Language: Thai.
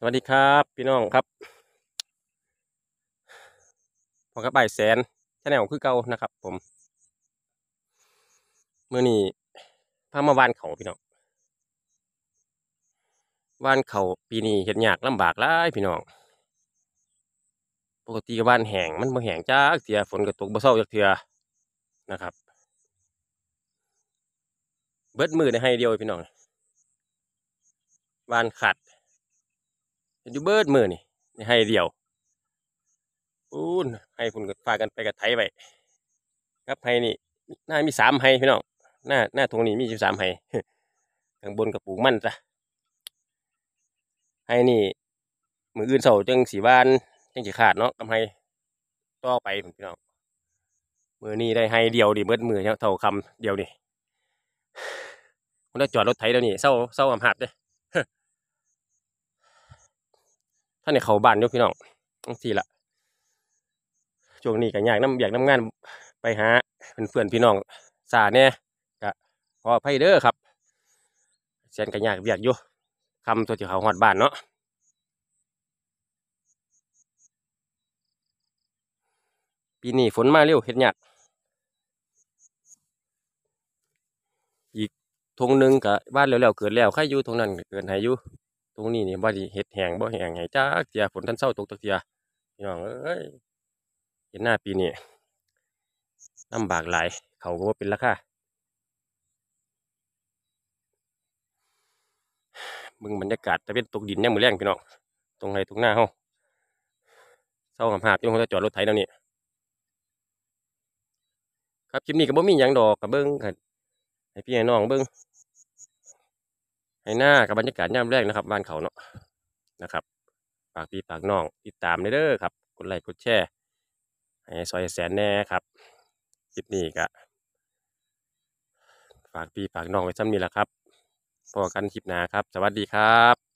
สวัสดีครับพี่น้อง ครับพอกระปายแสนชแนลคือเก่านะครับผมเมื่อนี้พามาวานเขาพี่น้องวานเขาปีนี้เห็ดยากลำบากไล่พี่น้องปกติวานแห้งมันบ่แห้งจ้าเถื่อฝนก็ตกบ่เศร้าจากเถื่อนะครับ เบิดมือในให้เดียวพี่น้องวานขาดันอยู่เบิดมือนี่ใ่ให้เดียวปูนให้คุณก็พากันไปกับไทยไปครับไ้นี่ หน้ามีสามไ้พี่น้อง หน้าหน้าตรงนี้มีอยู่สามไหข้างบนกับปูกมันจ้ะไ้นี่ มืออื่นเสาจังสีบ้านจังสีขาดเนาะกำไ้ต่อไปพี่น้อง มือนี้ได้ไ้เดียวดิเบิดมือเท่าคำเดียวนี่คนละจอดรถไทยแล้วนี่เศร้าเศร้าอบหัดเลยท่านในเขาบ้านยกพี่น้องต้องสี่ละช่วงนี้ก็อยากน้ำอยากน้ำงานไปหาเป็นเพื่อนพี่น้องสาเนี่ยก็พอไพเดอร์ครับเซนกันยากเบียกอยู่คำตัวที่เขาหอดบ้านเนาะปีนี้ฝนมาเร็วเห็ดหยากอีกทงหนึ่งกับบ้านแล้วๆ เกิดแล้วใครอยู่ทงนั้นเกิดไหอยู่ตรงนี้นี่บ่ดีเห็ดแหงบ่แหงไงจ้าเตียฝนท่านเศร้าตกตะเตียพี่น้องเอ้ยเห็นหน้าปีนี้ลำบากหลายเขาก็ว่าเป็นราคามึงบรรยากาศตะเป็นตกดินเนี่ยมือแรงพี่น้องตรงไหนตรงหน้าเขาเศร้าหับหาบยังเขาจะจอดรถไถแล้วนี่ครับคลิปนี้ก็บ่มีหยังดอกกับเบิ้งกับให้พี่ให้น้องเบิ้งให้หน้ากับบรรยากาศย่ำแรกนะครับบ้านเขาเนาะนะครับ ฝากพี่ฝากน้องติดตามเด้อครับกดไลค์กดแชร์ให้ซอย แสน แน่ครับคลิปนี้ก็ฝากพี่ฝากน้อง ไว้ซ้ำนี้แหละครับพอกันคลิปหน้าครับ สวัสดีครับ